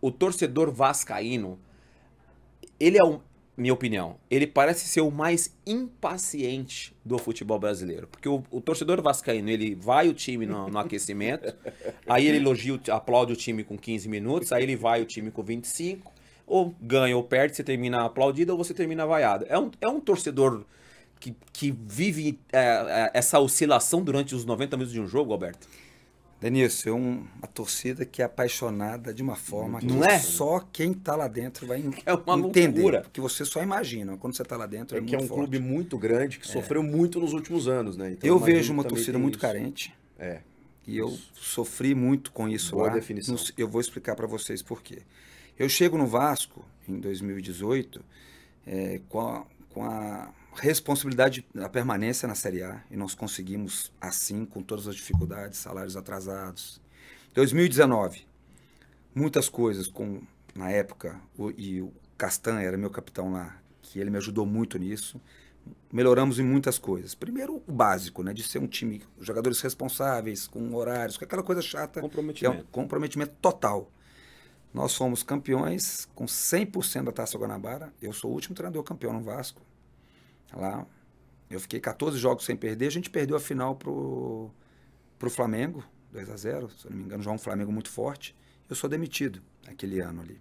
o, torcedor vascaíno, ele é o, minha opinião, ele parece ser o mais impaciente do futebol brasileiro. Porque o, o torcedor vascaíno, ele vai o time no, no aquecimento, aí ele elogia, aplaude o time com 15 minutos, aí ele vai o time com 25, ou ganha ou perde, você termina aplaudido ou você termina vaiado. É um, é um torcedor que, que vive é, é essa oscilação durante os 90 minutos de um jogo, Alberto? Denise, é um, uma torcida que é apaixonada de uma forma que é? só quem está lá dentro vai é entender. Loucura. Porque você só imagina, quando você está lá dentro é, é que é um forte. clube muito grande que é. sofreu muito nos últimos anos, né? Então, eu vejo uma torcida muito isso. carente. É. E eu isso. sofri muito com isso Boa lá. definição. eu vou explicar para vocês por quê. Eu chego no Vasco em 2018 é, com a, com a responsabilidade da permanência na Série A e nós conseguimos assim com todas as dificuldades, salários atrasados. 2019, muitas coisas com na época o, e o Castan era meu capitão lá, que ele me ajudou muito nisso. Melhoramos em muitas coisas. Primeiro, o básico, né? De ser um time, jogadores responsáveis, com horários, com aquela coisa chata. Comprometimento. É um comprometimento total. Nós somos campeões com 100% da Taça Guanabara. Eu sou o último treinador campeão no Vasco. Lá. Eu fiquei 14 jogos sem perder. A gente perdeu a final pro, pro Flamengo, 2 a 0 se eu não me engano, já é um Flamengo muito forte. Eu sou demitido naquele ano ali.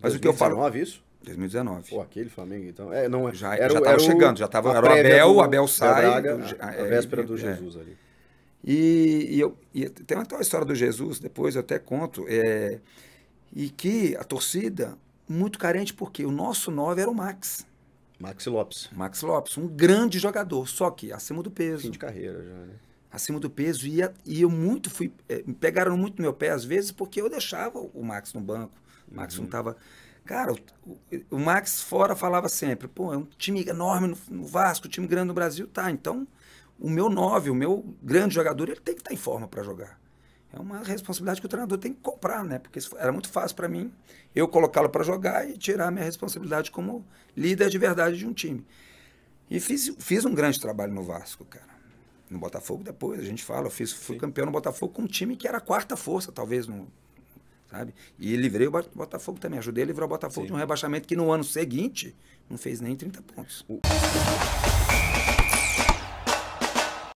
Mas 2019, o que eu falo. isso? 2019. Pô, aquele Flamengo, então. É, não, é. já era, já estava chegando, já estava. Era o Abel, o Abel sai. Braga, do, a, a, véspera é, do é, Jesus é. ali. E, e, eu, e tem uma história do Jesus, depois eu até conto, é, e que a torcida, muito carente, porque o nosso 9 era o Max. Maxi Lopes. Maxi Lopes, um grande jogador, só que acima do peso. Fim de carreira já, né? Acima do peso. E, e eu muito fui. É, me pegaram muito no meu pé, às vezes, porque eu deixava o Max no banco. O Max uhum. não estava. Cara, o, o, Max fora falava sempre: pô, é um time enorme no, no Vasco, time grande no Brasil, tá. Então, o meu nove, o meu grande jogador, ele tem que estar tá em forma para jogar é uma responsabilidade que o treinador tem que comprar, né? Porque era muito fácil para mim eu colocá-lo para jogar e tirar a minha responsabilidade como líder de verdade de um time. E fiz, fiz um grande trabalho no Vasco, cara. No Botafogo depois, a gente fala, eu fiz, fui Sim. campeão no Botafogo com um time que era a quarta força, talvez, no, sabe? E livrei o Botafogo também, ajudei a livrar o Botafogo Sim. de um rebaixamento que no ano seguinte não fez nem 30 pontos. O...